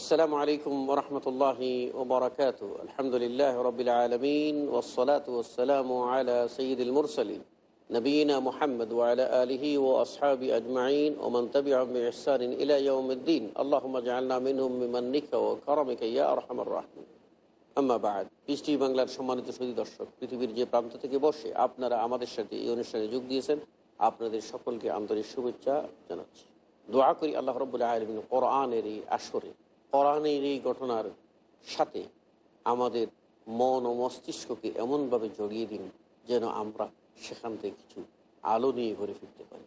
আসসালামু আলাইকুম ওরহমতুল্লাহি ওবরাকাত আলহামদুলিল্লাহ রবিল আলমিন ওসলাত ওসালাম আলা সঈদুল মুরসলিন নবীনা মোহাম্মদ ওয়ালা আলহি ও আসহাবি আজমাইন ওমন তবি আহসান ইলাউমদ্দিন আল্লাহমিন আম্মাবাদ পৃষ্টি বাংলার সম্মানিত সুদী দর্শক পৃথিবীর যে প্রান্ত থেকে বসে আপনারা আমাদের সাথে এই অনুষ্ঠানে যোগ দিয়েছেন আপনাদের সকলকে আন্তরিক শুভেচ্ছা জানাচ্ছি দোয়া করি আল্লাহ রবুল্লাহ আলমিন কোরআনের এই আসরে কোরআনের এই ঘটনার সাথে আমাদের মন ও মস্তিষ্ককে এমনভাবে জড়িয়ে দিন যেন আমরা সেখান থেকে কিছু আলো নিয়ে ঘুরে ফিরতে পারি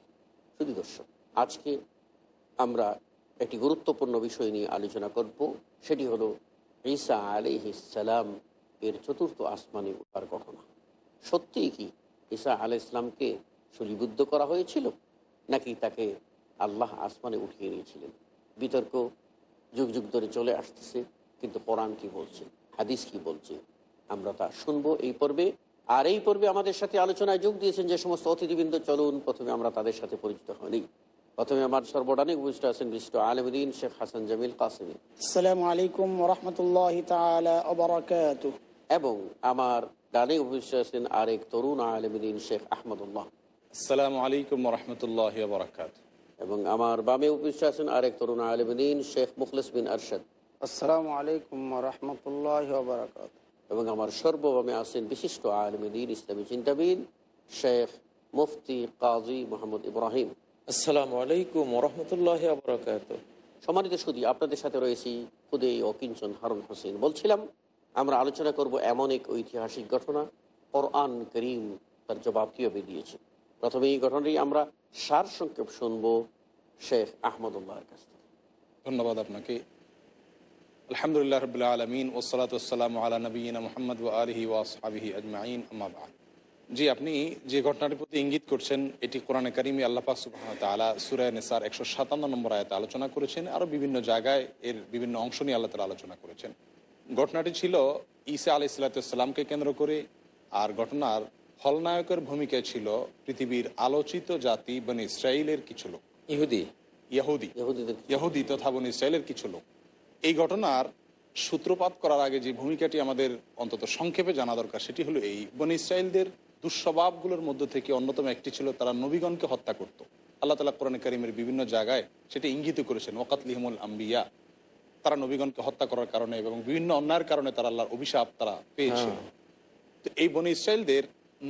শুধু দর্শক আজকে আমরা একটি গুরুত্বপূর্ণ বিষয় নিয়ে আলোচনা করব সেটি হলো ঈসা ইসালাম এর চতুর্থ আসমানি উঠার ঘটনা সত্যিই কি ঈসা আলি ইসলামকে সুলিবুদ্ধ করা হয়েছিল নাকি তাকে আল্লাহ আসমানে উঠিয়ে নিয়েছিলেন বিতর্ক যুগ যুগ ধরে চলে আসতেছে কিন্তু পরাণ কি বলছে হাদিস কি বলছে আমরা তা শুনবো এই পর্বে আর এই পর্বে আমাদের সাথে আলোচনায় যোগ দিয়েছেন যে সমস্ত অতিথিবৃন্দ চলুন প্রথমে আমরা তাদের সাথে পরিচিত হইনি প্রথমে আমার সর্বদানে উপস্থিত আছেন বিশিষ্ট আলমদিন শেখ হাসান জামিল কাসিমি আসসালামু আলাইকুম রহমতুল্লাহ এবং আমার ডানে উপস্থিত আছেন আরেক তরুণ আলমদিন শেখ আহমদুল্লাহ আসসালামু আলাইকুম রহমতুল্লাহ বারাকাতু এবং আমার বামে উপস্থিত আছেন আরেক তরুণ আলমিন শেখ মুখলিস বিন আরশাদ আসসালামু আলাইকুম রহমতুল্লাহ এবং আমার সর্ববামে আছেন বিশিষ্ট আলমিন ইসলামী চিন্তাবিদ শেখ মুফতি কাজী মোহাম্মদ ইব্রাহিম আসসালামু আলাইকুম রহমতুল্লাহ বারাকাত সম্মানিত সুদী আপনাদের সাথে রয়েছি খুদে অকিঞ্চন হারুন হোসেন বলছিলাম আমরা আলোচনা করব এমন এক ঐতিহাসিক ঘটনা কোরআন করিম তার জবাব কীভাবে দিয়েছে প্রথমে এই ঘটনাটি আমরা সার সংক্ষেপ শুনব শেখ আহমদুল্লাহর কাছ থেকে ধন্যবাদ আপনাকে আলহামদুলিল্লাহ রবিল্লা আলমিন ওসলাতাম আলা নবীন মোহাম্মদ আলহি আবিহি আজমাইন আমাবাদ জি আপনি যে ঘটনাটির প্রতি ইঙ্গিত করছেন এটি কোরআনে কারিমি আল্লাপাক সুবাহতালা সুরায় নেসার একশো সাতান্ন নম্বর আয়তে আলোচনা করেছেন আরও বিভিন্ন জায়গায় এর বিভিন্ন অংশ নিয়ে আল্লাহ তালা আলোচনা করেছেন ঘটনাটি ছিল ঈসা আলি সাল্লাতামকে কেন্দ্র করে আর ঘটনার খলনায়কের ভূমিকা ছিল পৃথিবীর আলোচিত জাতি বন ইসরায়েলের কিছু লোক ইহুদি ইহুদি ইহুদি তথা বন ইসরায়েলের কিছু লোক এই ঘটনার সূত্রপাত করার আগে যে ভূমিকাটি আমাদের অন্তত সংক্ষেপে জানা দরকার সেটি হলো এই বন ইসরায়েলদের দুঃস্বভাবগুলোর মধ্যে থেকে অন্যতম একটি ছিল তারা নবীগণকে হত্যা করত আল্লাহ তালা কোরআন করিমের বিভিন্ন জায়গায় সেটি ইঙ্গিত করেছেন ওকাতলিহমুল আম্বিয়া তারা নবীগণকে হত্যা করার কারণে এবং বিভিন্ন অন্যায়ের কারণে তারা আল্লাহর অভিশাপ তারা পেয়েছিল হ্যাঁ। তো এই বন ইসরায়েলদের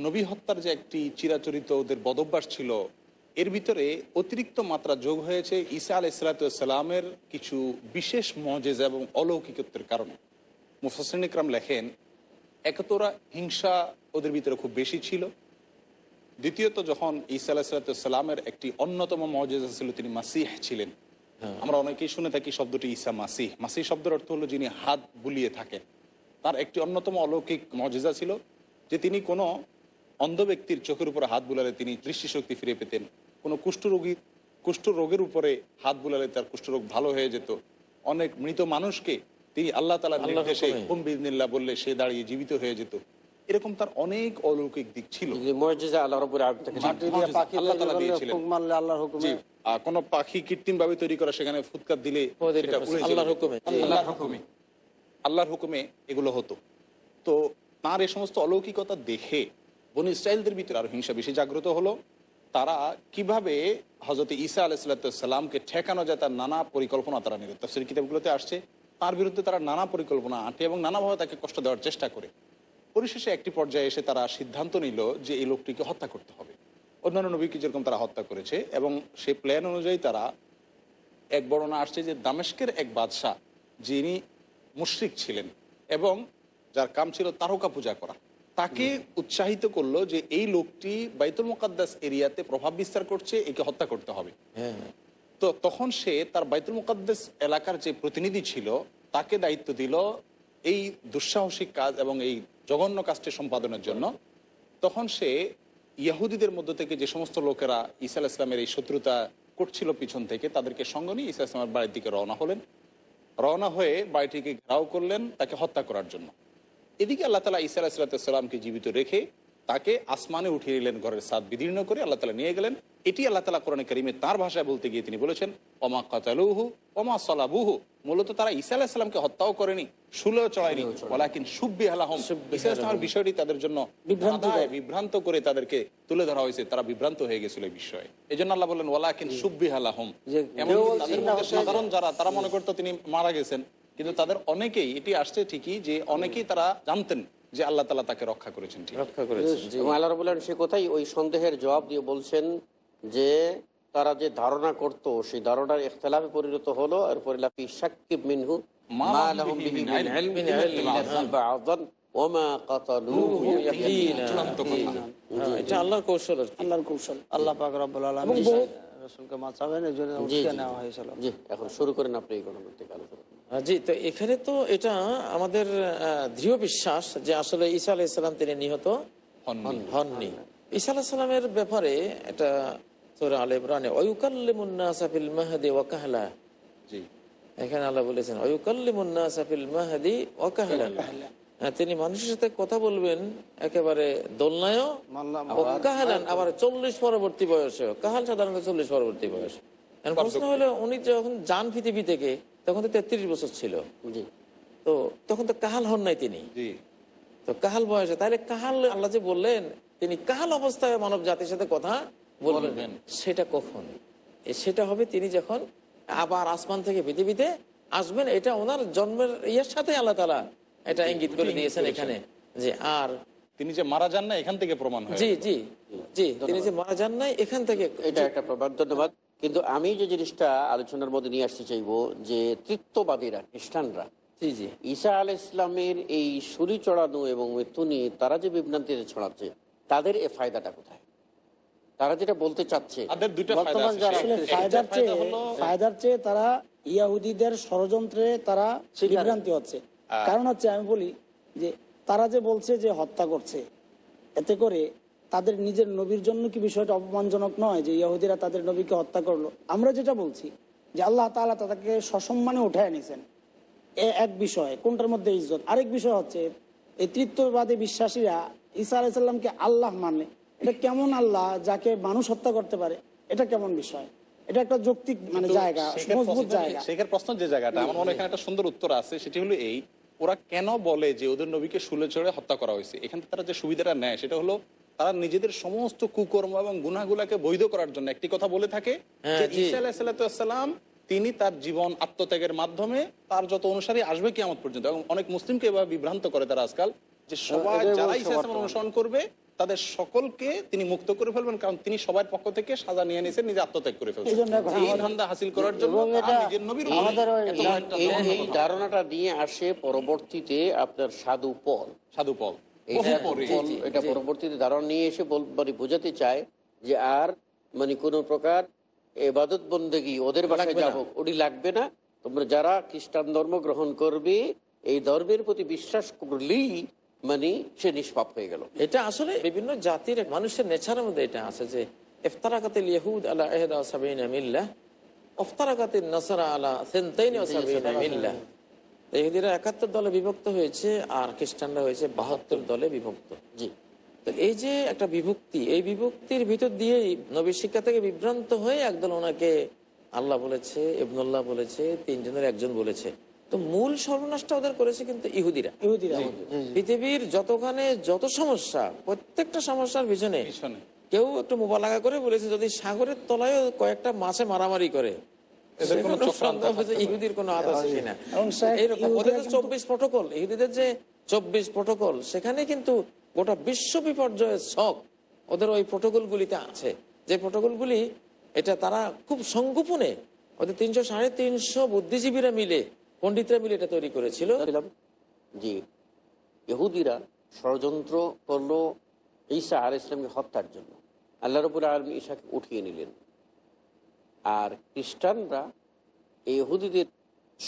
নবী হত্যার যে একটি চিরাচরিত ওদের বদভ্যাস ছিল এর ভিতরে অতিরিক্ত মাত্রা যোগ হয়েছে ঈসা আল ইসলাতামের কিছু বিশেষ মজেজা এবং অলৌকিকত্বের কারণে মুফাসিন ইকরাম লেখেন একতরা হিংসা ওদের ভিতরে খুব বেশি ছিল দ্বিতীয়ত যখন ঈসা আলাহ সালাতামের একটি অন্যতম মজেজা ছিল তিনি মাসিহ ছিলেন হ্যাঁ। আমরা অনেকেই শুনে থাকি শব্দটি ঈসা মাসিহ মাসিহ শব্দের অর্থ হলো যিনি হাত বুলিয়ে থাকেন তার একটি অন্যতম অলৌকিক মজেজা ছিল যে তিনি কোনো অন্ধ ব্যক্তির চোখের উপরে হাত বুলালে তিনি দৃষ্টিশক্তি ফিরে পেতেন কোনো কুষ্ঠরোগীর কুষ্ঠরোগের উপরে হাত বুলালে তার কুষ্ঠরোগ ভালো হয়ে যেত অনেক মৃত মানুষকে তিনি আল্লাহ তালা আল্লাহ সে হুম বিদিনিল্লা বললে সে দাঁড়িয়ে জীবিত হয়ে যেত এরকম তার অনেক অলৌকিক দিক ছিল কোন পাখি কৃত্রিম ভাবে তৈরি করা সেখানে ফুৎকার দিলে আল্লাহর হুকুমে এগুলো হতো তো তার এই সমস্ত অলৌকিকতা দেখে বনি ইসরায়েলদের ভিতরে আরও হিংসা বেশি জাগ্রত হলো তারা কিভাবে হজরত ঈসা আলাইসাল্লাতামকে ঠেকানো যায় তার নানা পরিকল্পনা তারা নিল তফসির কিতাবগুলোতে আসছে তার বিরুদ্ধে তারা নানা পরিকল্পনা আঁটে এবং নানাভাবে তাকে কষ্ট দেওয়ার চেষ্টা করে পরিশেষে একটি পর্যায়ে এসে তারা সিদ্ধান্ত নিল যে এই লোকটিকে হত্যা করতে হবে অন্যান্য নবীকে যেরকম তারা হত্যা করেছে এবং সেই প্ল্যান অনুযায়ী তারা এক বর্ণনা আসছে যে দামেস্কের এক বাদশাহ যিনি মুশ্রিক ছিলেন এবং যার কাম ছিল তারকা পূজা করা তাকে উৎসাহিত করলো যে এই লোকটি বাইতুল মুকাদ্দাস এরিয়াতে প্রভাব বিস্তার করছে একে হত্যা করতে হবে হ্যাঁ, হ্যাঁ। তো তখন সে তার বাইতুল মুকাদ্দাস এলাকার যে প্রতিনিধি ছিল তাকে দায়িত্ব দিল এই দুঃসাহসিক কাজ এবং এই জঘন্য কাজটি সম্পাদনের জন্য তখন সে ইয়াহুদিদের মধ্য থেকে যে সমস্ত লোকেরা ইসা ইসলামের এই শত্রুতা করছিল পিছন থেকে তাদেরকে সঙ্গে নিয়ে ইসা ইসলামের বাড়ির দিকে রওনা হলেন রওনা হয়ে বাড়িটিকে ঘেরাও করলেন তাকে হত্যা করার জন্য এদিকে আল্লাহ তালা ইসা আলাহিসাল্লাতামকে জীবিত রেখে তাকে আসমানে উঠিয়ে নিলেন ঘরের সাত বিদীর্ণ করে আল্লাহ তালা নিয়ে গেলেন এটি আল্লাহ তালা কোরআন করিমে তার ভাষায় বলতে গিয়ে তিনি বলেছেন অমা কাতালুহু অমা সলাবুহু মূলত তারা ইসা আলাহিসাল্লামকে হত্যাও করেনি শুলেও চড়ায়নি ওলাকিন সুব্বি আলাহম ইসা ইসলামের বিষয়টি তাদের জন্য বিভ্রান্ত করে তাদেরকে তুলে ধরা হয়েছে তারা বিভ্রান্ত হয়ে গেছিল এই বিষয়ে এই জন্য আল্লাহ বললেন ওলাকিন সুব্বি আলাহম সাধারণ যারা তারা মনে করতো তিনি মারা গেছেন কিন্তু তাদের অনেকেই এটি আসছে ঠিকই যে অনেকেই তারা জানতেন যে আল্লাহ তালা তাকে রক্ষা করেছেন আল্লাহ রবুল্লাহ সে কোথায় ওই সন্দেহের জবাব দিয়ে বলছেন যে তারা যে ধারণা করত সেই ধারণার এখতলাপে পরিণত হলো আর মিনহু এখন শুরু করেন আপনি এই ঘটনা আলোচনা জি তো এখানে তো এটা আমাদের দৃঢ় বিশ্বাস যে আসলে ঈসা আলাহ ইসলাম তিনি নিহত হননি ঈসা আলাহ সালামের ব্যাপারে এটা হ্যাঁ, তিনি মানুষের সাথে কথা বলবেন একেবারে দোলনায় কাহালান আবার চল্লিশ পরবর্তী বয়সে কাহাল সাধারণত চল্লিশ পরবর্তী বয়স প্রশ্ন হলো উনি যখন যান পৃথিবী থেকে তখন তো তেত্রিশ বছর ছিল তো তখন তো কাহাল হন নাই তিনি তো কাহাল বয়সে তাহলে কাহাল আল্লাহ যে বললেন তিনি কাহাল অবস্থায় মানব জাতির সাথে কথা বলবেন সেটা কখন সেটা হবে তিনি যখন আবার আসমান থেকে পৃথিবীতে আসবেন এটা ওনার জন্মের ইয়ের সাথে আল্লাহ তালা এটা ইঙ্গিত করে দিয়েছেন এখানে যে আর তিনি যে মারা যান না এখান থেকে প্রমাণ জি জি জি তিনি যে মারা যান না এখান থেকে এটা একটা ধন্যবাদ কিন্তু আমি যে জিনিসটা আলোচনার মধ্যে নিয়ে আসতে চাইব যে তৃত্ববাদীরা খ্রিস্টানরা ঈসা আল ইসলামের এই সুরি চড়ানো এবং মৃত্যু নিয়ে তারা যে বিভ্রান্তি ছড়াচ্ছে তাদের এ ফায়দাটা কোথায় তারা যেটা বলতে চাচ্ছে তারা ইয়াহুদিদের ষড়যন্ত্রে তারা বিভ্রান্তি হচ্ছে কারণ হচ্ছে আমি বলি যে তারা যে বলছে যে হত্যা করছে এতে করে তাদের নিজের নবীর জন্য কি বিষয়টা অপমানজনক নয় যে ইয়াহুদিরা তাদের নবীকে হত্যা করলো আমরা যেটা বলছি যে আল্লাহ তালা তাদেরকে সসম্মানে উঠায় নিয়েছেন এ এক বিষয় কোনটার মধ্যে ইজ্জত আরেক বিষয় হচ্ছে এই তৃতীয়বাদী বিশ্বাসীরা ঈসা আলাইসাল্লামকে আল্লাহ মানে এটা কেমন আল্লাহ যাকে মানুষ হত্যা করতে পারে এটা কেমন বিষয় এটা একটা যৌক্তিক মানে জায়গা মজবুত জায়গা শেখের প্রশ্ন যে জায়গাটা আমার মনে এখানে একটা সুন্দর উত্তর আছে সেটি হলো এই ওরা কেন বলে যে ওদের নবীকে শুলে চড়ে হত্যা করা হয়েছে এখান থেকে তারা যে সুবিধাটা নেয় সেটা হলো তারা নিজেদের সমস্ত কুকর্ম এবং গুনাগুলাকে বৈধ করার জন্য একটি কথা বলে থাকে হ্যাঁ, তিনি তার জীবন আত্মত্যাগের মাধ্যমে তার যত অনুসারী আসবে কি আমার পর্যন্ত এবং অনেক মুসলিমকে এভাবে বিভ্রান্ত করে তারা আজকাল যে হ্যাঁ, সবাই যারা অনুসরণ করবে তাদের সকলকে তিনি মুক্ত করে ফেলবেন কারণ তিনি সবার পক্ষ থেকে সাজা নিয়ে নিয়েছেন নিজে আত্মত্যাগ করে ফেলবেন ধান্দা হাসিল করার জন্য এই ধারণাটা নিয়ে আসে পরবর্তীতে আপনার সাধু পল সাধু পল এটা পরবর্তীতে ধারণ নিয়ে এসে মানে বোঝাতে চায় যে আর মানে কোন প্রকার এবাদত বন্দেগি ওদের বাসায় যা হোক ওটি লাগবে না তোমরা যারা খ্রিস্টান ধর্ম গ্রহণ করবে এই ধর্মের প্রতি বিশ্বাস করলেই মানে সে নিষ্পাপ হয়ে গেল এটা আসলে বিভিন্ন জাতির মানুষের নেচারের মধ্যে এটা আছে যে ইফতারাকাতিল ইয়াহুদ আলা আহদা সাবিনা মিল্লাহ ইফতারাকাতিল নাসারা আলা সেন্তাইন সাবিনা মিল্লাহ এহুদিরা একাত্তর দলে বিভক্ত হয়েছে আর খ্রিস্টানরা হয়েছে বাহাত্তর দলে বিভক্ত জি তো এই যে একটা বিভক্তি এই বিভক্তির ভিতর দিয়েই নবী শিক্ষা থেকে বিভ্রান্ত হয়ে একদল ওনাকে আল্লাহ বলেছে ইবনুল্লাহ বলেছে তিনজনের একজন বলেছে তো মূল সর্বনাশটা ওদের করেছে কিন্তু ইহুদিরা ইহুদিরা পৃথিবীর যতখানে যত সমস্যা প্রত্যেকটা সমস্যার পিছনে কেউ একটু মোবালাকা করে বলেছে যদি সাগরের তলায় কয়েকটা মাছে মারামারি করে আচ্ছা। আছে যে প্রটোকল এটা তারা খুব সংগোপনে ওদের তিনশো সাড়ে তিনশো বুদ্ধিজীবীরা মিলে পন্ডিতরা মিলে এটা তৈরি করেছিল জি ইহুদিরা ষড়যন্ত্র করলো ঈসা আর ইসলামকে হত্যার জন্য আল্লাহ রবুল আলম ঈশাকে উঠিয়ে নিলেন আর খ্রিস্টানরা এহুদিদের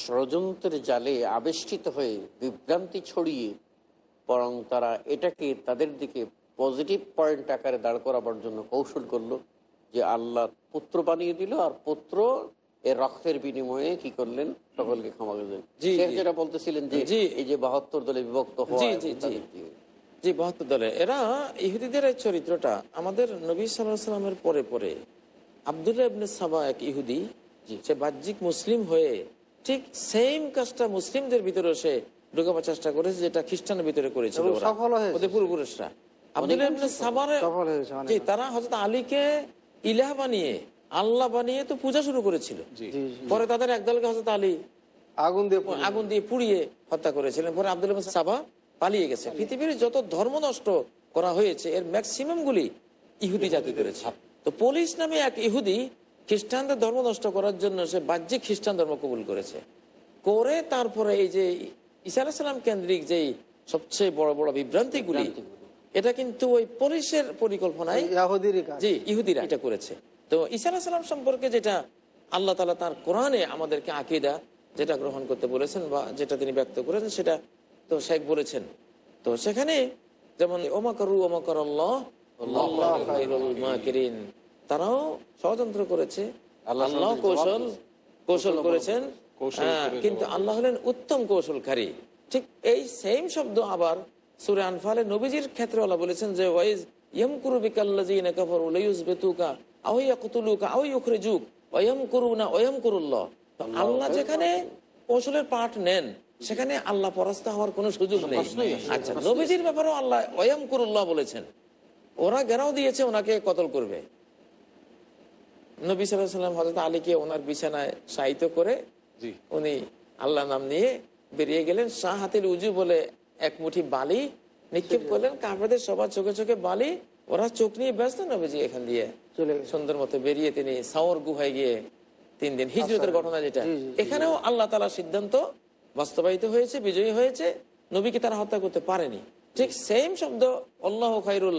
ষড়যন্ত্রের জালে আবেষ্টিত হয়ে বিভ্রান্তি ছড়িয়ে বরং তারা এটাকে তাদের দিকে পজিটিভ পয়েন্ট আকারে দাঁড় করাবার জন্য কৌশল করলো যে আল্লাহ পুত্র বানিয়ে দিল আর পুত্র এর রক্তের বিনিময়ে কি করলেন সকলকে ক্ষমা করলেন যেটা বলতেছিলেন যে এই যে বাহাত্তর দলে বিভক্ত জি বাহাত্তর দলে এরা ইহুদিদের চরিত্রটা আমাদের নবী সাল্লাহ সাল্লামের পরে পরে এক ইহুদি সে বাহ্যিক মুসলিম হয়ে ঠিক সেম কাজটা মুসলিমদের ভিতরে সে ঢুকাবার চেষ্টা করেছে যেটা খ্রিস্টানের ভিতরে করেছিল ওদের পূর্বপুরুষরা তারা হজরত আলীকে ইলাহ বানিয়ে আল্লাহ বানিয়ে তো পূজা শুরু করেছিল পরে তাদের একদলকে হজরত আলী আগুন দিয়ে আগুন দিয়ে পুড়িয়ে হত্যা করেছিলেন পরে আব্দুল সাবা পালিয়ে গেছে পৃথিবীর যত ধর্ম নষ্ট করা হয়েছে এর ম্যাক্সিমাম গুলি ইহুদি জাতি করেছে তো পুলিশ নামে এক ইহুদি খ্রিস্টানদের ধর্ম নষ্ট করার জন্য সে বাহ্যিক খ্রিস্টান ধর্ম কবুল করেছে করে তারপরে এই যে ইসা আলাহিসাল্লাম কেন্দ্রিক যেই সবচেয়ে বড় বড় বিভ্রান্তিগুলি এটা কিন্তু ওই পুলিশের পরিকল্পনায় ইহুদিরা এটা করেছে তো ইসা আলাহিসাল্লাম সম্পর্কে যেটা আল্লাহ তালা তার কোরআনে আমাদেরকে আকিদা যেটা গ্রহণ করতে বলেছেন বা যেটা তিনি ব্যক্ত করেছেন সেটা তো শেখ বলেছেন তো সেখানে যেমন ওমাকরু ওমাকর আল্লাহ তারাও ষড়যন্ত্র করেছে আল্লাহ কৌশল কৌশল হ্যাঁ, করেছেন কিন্তু আল্লাহ হলেন উত্তম কৌশলকারী ঠিক এই সেম শব্দ আবার সুরে আনফালে নবীজির ক্ষেত্রে আল্লাহ বলেছেন যে ওয়াইজ যেখানে কৌশলের পাঠ নেন সেখানে আল্লাহ পরাস্ত হওয়ার কোনো সুযোগ আচ্ছা, নেই আচ্ছা নবীজির আল্লাহ অয়ম কুরুল্লাহ বলেছেন ওরা ঘেরাও দিয়েছে ওনাকে কতল করবে নবী সাল্লাম হজরত আলীকে ওনার বিছানায় সাহিত্য করে উনি আল্লাহ নাম নিয়ে বেরিয়ে গেলেন শাহ হাতের উজু বলে এক মুঠি বালি নিক্ষেপ করলেন কাপড়দের সবার চোখে চোখে বালি ওরা চোখ নিয়ে ব্যস্ত নবীজি এখান দিয়ে সুন্দর মতো বেরিয়ে তিনি সাওর গুহায় গিয়ে তিন দিন হিজরতের আচ্ছা। ঘটনা যেটা এখানেও আল্লাহ তালা সিদ্ধান্ত বাস্তবায়িত হয়েছে বিজয়ী হয়েছে নবীকে তারা হত্যা করতে পারেনি ঠিক সেম শব্দ অল্লাহ খাইরুল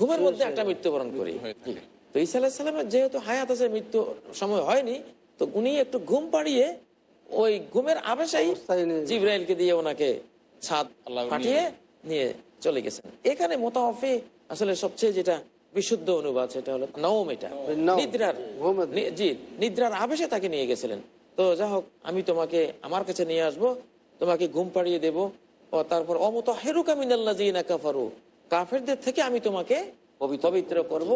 ঘুমের মধ্যে একটা মৃত্যুবরণ করি তো ইসা আলাহিসাল্লামের যেহেতু হায়াত আছে মৃত্যু সময় হয়নি তো উনি একটু ঘুম পাড়িয়ে ওই ঘুমের আবেশাই জিব্রাইলকে দিয়ে ওনাকে ছাদ পাঠিয়ে নিয়ে চলে গেছেন এখানে মোতাফি আসলে সবচেয়ে যেটা বিশুদ্ধ অনুবাদ সেটা হলো নওম এটা নিদ্রার জি নিদ্রার আবেশে তাকে নিয়ে গেছিলেন তো যা হোক আমি তোমাকে আমার কাছে নিয়ে আসব তোমাকে ঘুম পাড়িয়ে দেবো তারপর অমত হেরুকা মিনাল্লা জিনা কাফারু কাফেরদের থেকে আমি তোমাকে পবিত্র করবো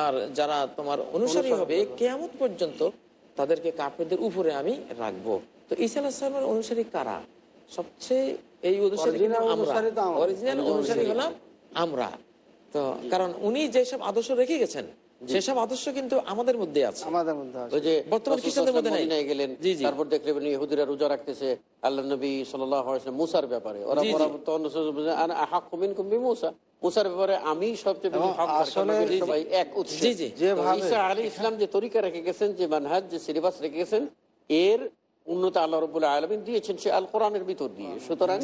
আর যারা তোমার অনুসারী হবে কেয়ামত পর্যন্ত তাদেরকে কাফেরদের উপরে আমি রাখবো তো ইসালামের অনুসারী কারা সবচেয়ে এই অরিজিনাল অনুসারী হলাম আমরা তো কারণ উনি যেসব আদর্শ রেখে গেছেন সেসব আদর্শ কিন্তু আমাদের মধ্যে আছে আমাদের মধ্যে ওই যে গেলেন তারপর দেখলেন ইহুদিরা রোজা রাখতেছে আল্লাহ নবী সাল্লাম মুসার ব্যাপারে ওরা মুসার ব্যাপারে আমি সবচেয়ে এক উৎস ঈসা যে তরিকা রেখে গেছেন যে মানহাজ যে সিলেবাস রেখে গেছেন এর উন্নত আল্লাহ রবুল্লাহ আলমিন দিয়েছেন সে আল কোরআনের ভিতর দিয়ে সুতরাং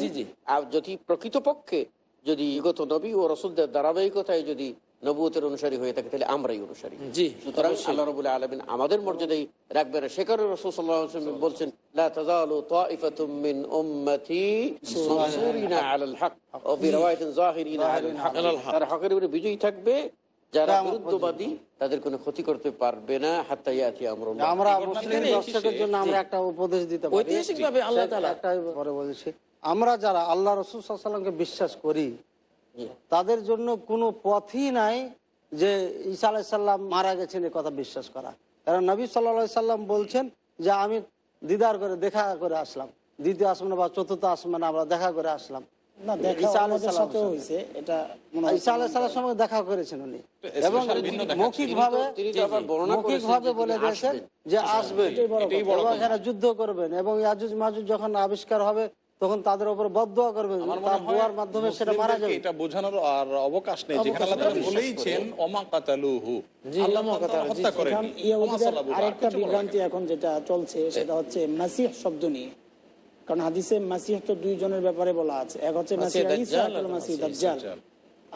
যদি প্রকৃতপক্ষে যদি গত নবী ও রসুলদের ধারাবাহিকতায় যদি নবুতের অনুসারী হয়ে থাকে তাহলে আমরাই অনুসারী সুতরাং আল্লাহ রবুল আলমিন আমাদের মর্যাদাই রাখবে না সে কারণে রসুল্লাহ বলছেন বিজয়ী থাকবে যারা তাদের কোনো ক্ষতি করতে পারবে না আমরা আমরা মুসলিম দর্শকের জন্য আমরা একটা উপদেশ দিতে পারি ঐতিহাসিকভাবে আল্লাহ তাআলা একটা পরে আমরা যারা আল্লাহ রাসূল সাল্লাল্লাহু আলাইহি বিশ্বাস করি তাদের জন্য কোনো পথই নাই যে ঈসা আলাই সাল্লাম মারা গেছেন এ কথা বিশ্বাস করা কারণ নবী সাল্লা সাল্লাম বলছেন যে আমি দিদার করে দেখা করে আসলাম দ্বিতীয় আসমানে বা চতুর্থ আসমানে আমরা দেখা করে আসলাম যুদ্ধ করবেন এবং আবিষ্কার হবে তখন তাদের উপর বদয়া করবে দোয়ার মাধ্যমে সেটা মারা যাবে এটা বোঝানোর আর অবকাশ নেই বলেইছেন আরেকটা বিভ্রান্তি এখন যেটা চলছে সেটা হচ্ছে মাসিহ শব্দ নিয়ে কারণ হাদিসে মাসিহ তো দুইজনের ব্যাপারে বলা আছে এক হচ্ছে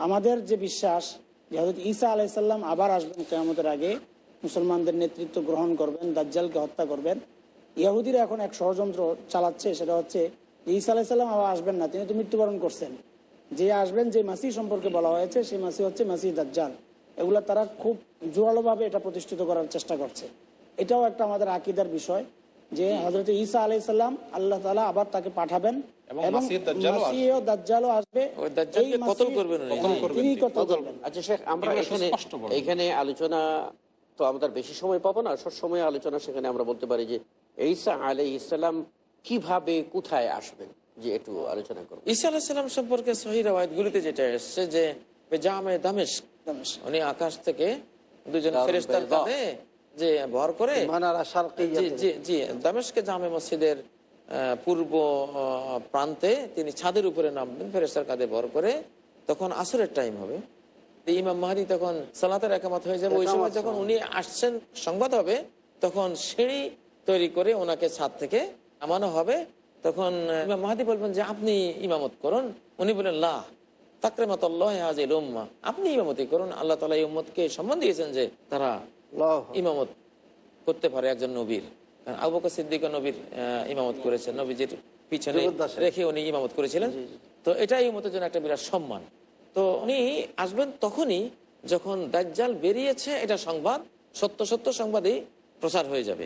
আমাদের যে বিশ্বাস যে হযরত ঈসা আলাইহিস আবার আসবেন কিয়ামতের আগে মুসলমানদের নেতৃত্ব গ্রহণ করবেন দাজ্জালকে হত্যা করবেন ইয়াহুদিরা এখন এক ষড়যন্ত্র চালাচ্ছে সেটা হচ্ছে ঈসা আলাহিসাল্লাম আবার আসবেন না তিনি তো মৃত্যুবরণ করছেন যে আসবেন যে মাসি সম্পর্কে বলা হয়েছে সেই মাসি হচ্ছে মাসি দাজ্জাল এগুলো তারা খুব জোরালোভাবে এটা প্রতিষ্ঠিত করার চেষ্টা করছে এটাও একটা আমাদের আকিদার বিষয় যে হজরত ঈসা আলাই সাল্লাম আল্লাহ তালা আবার তাকে পাঠাবেন আচ্ছা, এখানে আলোচনা তো আমাদের বেশি সময় পাবো না সব সময় আলোচনা সেখানে আমরা বলতে পারি যে ঈসা আলাই ইসলাম কিভাবে কোথায় আসবেন যে একটু আলোচনা করবো ঈসা আলাহিসাম সম্পর্কে সহিদগুলিতে যেটা এসছে যে জামে দামেশ উনি আকাশ থেকে দুজন ফেরেস্তার কাঁধে যে ভর করে জি দামেশকে জামে মসজিদের পূর্ব প্রান্তে তিনি ছাদের উপরে নামবেন ফেরেস্তার কাঁধে ভর করে তখন আসরের টাইম হবে ইমাম মাহাদি তখন সালাতের একমত হয়ে যাবে ওই সময় যখন উনি আসছেন সংবাদ হবে তখন সিঁড়ি তৈরি করে ওনাকে ছাদ থেকে নামানো হবে তখন ইমাম মাহাদি বলবেন যে আপনি ইমামত করুন উনি বলেন লাহ তাকরেমাতল্লাহ হাজির আপনি ইমামতি করুন আল্লাহ তালা এই সম্মান দিয়েছেন যে তারা ইমামত করতে পারে একজন নবীর আবুকা সিদ্দিক নবীর ইমামত করেছেন নবীজির পিছনে রেখে উনি ইমামত করেছিলেন তো এটাই ইমতের জন্য একটা বিরাট সম্মান তো উনি আসবেন তখনই যখন দাজ্জাল বেরিয়েছে এটা সংবাদ সত্য সত্য সংবাদই প্রচার হয়ে যাবে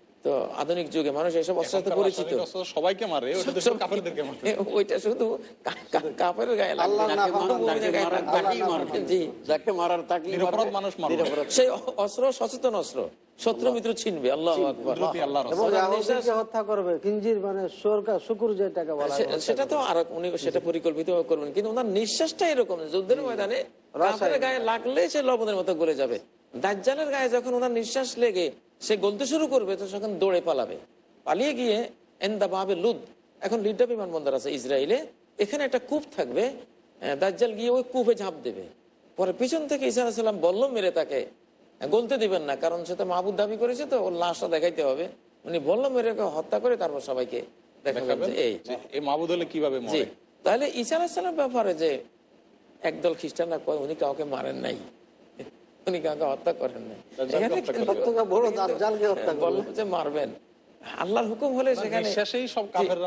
তো আধুনিক যুগে মানুষ এসব অস্ত্র পরিচিত সবাইকে মারে ওইটা শুধু সেই অস্ত্র সচেতন অস্ত্র মানে সেটা তো আর উনি সেটা পরিকল্পিত করবেন কিন্তু ওনার নিঃশ্বাসটা এরকম যুদ্ধের ময়দানে গায়ে লাগলে সে লবণের মতো গড়ে যাবে দাজ্জালের গায়ে যখন ওনার নিঃশ্বাস লেগে সে গলতে শুরু করবে তো সেখানে দৌড়ে পালাবে পালিয়ে গিয়ে এন্দাবাবে লুদ এখন লিডা বিমানবন্দর আছে ইসরায়েলে এখানে একটা কূপ থাকবে দাজ্জাল গিয়ে ওই কূপে ঝাঁপ দেবে পরে পিছন থেকে ইসা সাল্লাম বলল মেরে তাকে গলতে দিবেন না কারণ সে তো মাহবুদ দাবি করেছে তো ওর লাশটা দেখাইতে হবে উনি বলল মেরে হত্যা করে তারপর সবাইকে তাহলে ইসা আলাহিসাল্লাম ব্যাপারে যে একদল খ্রিস্টানরা কয় উনি কাউকে মারেন নাই উনি কাউকে হত্যা করেন মারবেন আল্লাহর হুকুম হলে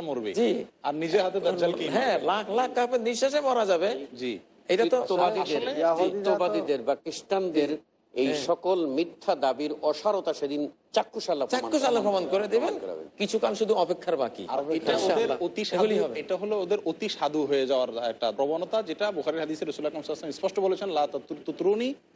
মানে সেখানে হ্যাঁ, মারা যাবে হ্যাঁ। দাবির অসারতা সেদিন প্রমাণ করে দেবেন শুধু অপেক্ষার বাকি এটা হলো ওদের অতি সাধু হয়ে যাওয়ার একটা প্রবণতা যেটা বুখারের হাদিসে স্পষ্ট বলেছেন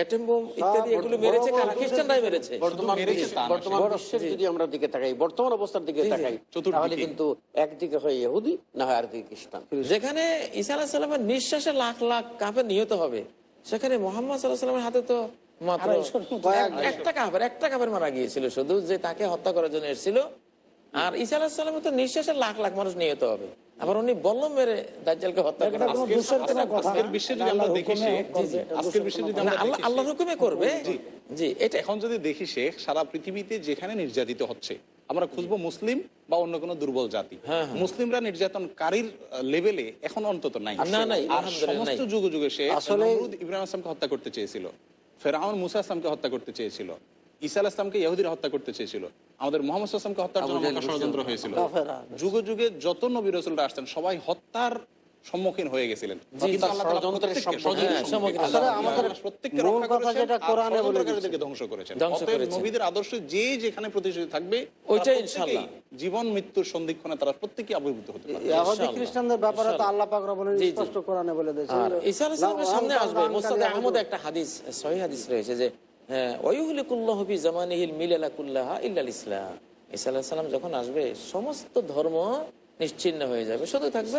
যেখানে ইসা নিঃশ্বাসে লাখ লাখ কাপে নিহত হবে সেখানে মোহাম্মদ সাল্লামের হাতে তো মাত্র একটা কাপের একটা কাপের মারা গিয়েছিল শুধু যে তাকে হত্যা করার জন্য এসেছিল আর ইসা আলাহ সাল্লামের তো নিঃশ্বাসে লাখ লাখ মানুষ নিহত হবে আবার উনি মেরে দাজ্জালকে হত্যা আল্লাহ হুকুমে করবে জি এটা এখন যদি দেখি শেখ সারা পৃথিবীতে যেখানে নির্যাতিত হচ্ছে আমরা খুঁজবো মুসলিম বা অন্য কোনো দুর্বল জাতি হ্যাঁ, হ্যাঁ। মুসলিমরা নির্যাতনকারীর লেভেলে এখন অন্তত নাই সমস্ত যুগে সে ইব্রাহিম আসলামকে হত্যা করতে চেয়েছিল ফেরাউন মুসা আসলামকে হত্যা করতে চেয়েছিল ঈসা ইহুদিরা হত্যা করতে চেয়েছিল আমাদের মোহাম্মদ আসলামকে হত্যার জন্য ষড়যন্ত্র হয়েছিল যুগে যুগে যত নবী রসুলরা আসতেন সবাই হত্যার সম্মুখীন হয়ে গেছিলেন হ্যাঁ, আদর্শ যে যেখানে প্রতিষ্ঠিত থাকবে জীবন মৃত্যুর সন্ধিক্ষণে তারা প্রত্যেকে আবির্ভূত হতে পারে আল্লাহ একটা হাদিস হাদিস রয়েছে যে হ্যাঁ ইসালাম যখন আসবে সমস্ত ধর্ম নিশ্চিন্ন হয়ে যাবে শুধু থাকবে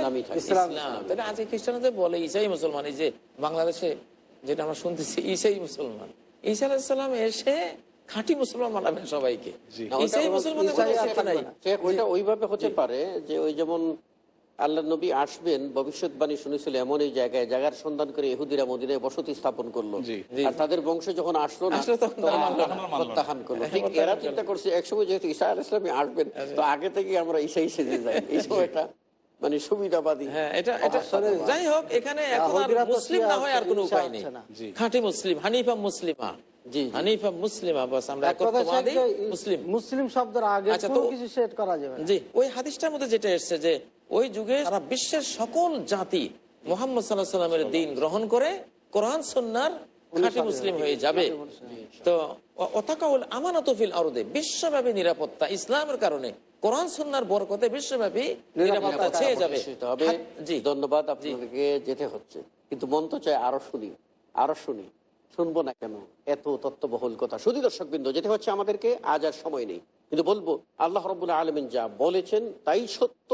আজকে খ্রিস্টানদের বলে ইসাই মুসলমান এই যে বাংলাদেশে যেটা আমরা শুনতেছি ইসাই মুসলমান ইসা আলাহিসাল্লাম এসে খাঁটি মুসলমান মানাবেন সবাইকে ওইভাবে হতে পারে যে ওই যেমন আল্লাহ নবী আসবেন ভবিষ্যৎবাণী শুনেছিল এমন এই জায়গায় জায়গার সন্ধান করে ইহুদিরা মদিনায় বসতি স্থাপন করলো আর তাদের বংশ যখন আসলো না প্রত্যাহান করলো হ্যাঁ, ঠিক এরা চিন্তা করছে একসময় যেহেতু ঈশা আল ইসলামী আসবেন হ্যাঁ, তো আগে থেকে আমরা ঈসাই সেজে যাই এই সময়টা মানে সুবিধাবাদী হ্যাঁ এটা এটা যাই হোক এখানে এখন মুসলিম না হয় আর কোনো উপায় নেই খাঁটি মুসলিম হানিফা মুসলিমা আচ্ছা, বিশ্বের সকল জাতি মোহাম্মদ সাল্লামের দিন গ্রহণ করে কোরআন সন্ন্যার মুসলিম হয়ে যাবে তো আমানতফিল আরদে বিশ্বব্যাপী নিরাপত্তা ইসলামের কারণে কোরআন সন্ন্যার বরকতে বিশ্বব্যাপী নিরাপত্তা চেয়ে যাবে হ্যাঁ, জি ধন্যবাদ আপনাদেরকে যেতে হচ্ছে কিন্তু মন তো চাই আরো শুনি আরো শুনি শুনবো না কেন এত তত্ত্ববহুল কথা শুধু দর্শক বিন্দু যেটা হচ্ছে আমাদেরকে আজ আর সময় নেই কিন্তু বলবো আল্লাহ রবুল্লাহ আলমিন যা বলেছেন তাই সত্য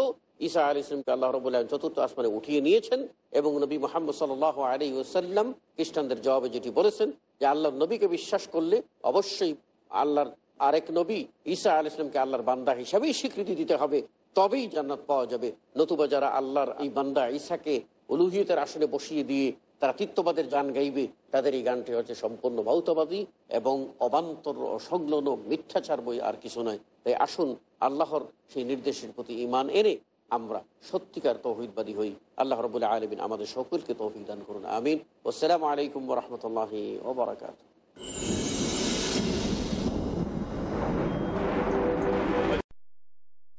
ঈসা আল ইসলামকে আল্লাহ রবুল্লাহ চতুর্থ আসমানে উঠিয়ে নিয়েছেন এবং নবী মোহাম্মদ সাল আলী ওসাল্লাম খ্রিস্টানদের জবাবে যেটি বলেছেন যে আল্লাহ নবীকে বিশ্বাস করলে অবশ্যই আল্লাহর আরেক নবী ঈসা আল ইসলামকে আল্লাহর বান্দা হিসাবেই স্বীকৃতি দিতে হবে তবেই জান্নাত পাওয়া যাবে নতুবা যারা আল্লাহর এই বান্দা ঈসাকে অলুহিতের আসনে বসিয়ে দিয়ে তারা চিত্তবাদের গান গাইবে তাদের এই গানটি হচ্ছে সম্পূর্ণ ভৌতবাদী এবং অবান্তর অসংলগ্ন মিথ্যাচার বই আর কিছু নয় তাই আসুন আল্লাহর সেই নির্দেশের প্রতি ইমান এনে আমরা সত্যিকার তৌহিদবাদী হই আল্লাহ রবুল্লা আলমিন আমাদের সকলকে তৌফিক দান করুন আমিন ওসালামু আলাইকুম রহমতুল্লাহ ওবরাকাত